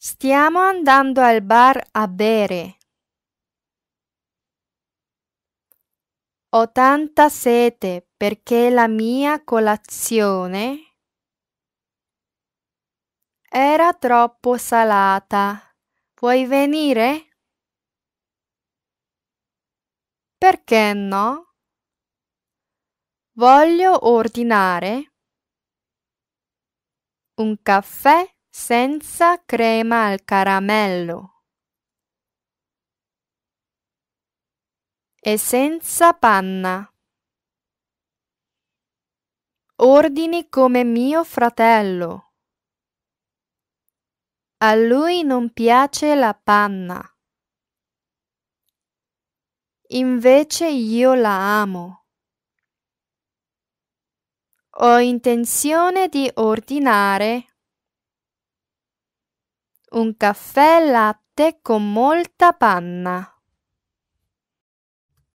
Stiamo andando al bar a bere. Ho tanta sete perché la mia colazione era troppo salata. Puoi venire? Perché no? Voglio ordinare un caffè senza crema al caramello e senza panna. Ordini come mio fratello. A lui non piace la panna. Invece io la amo. Ho intenzione di ordinare un caffè latte con molta panna.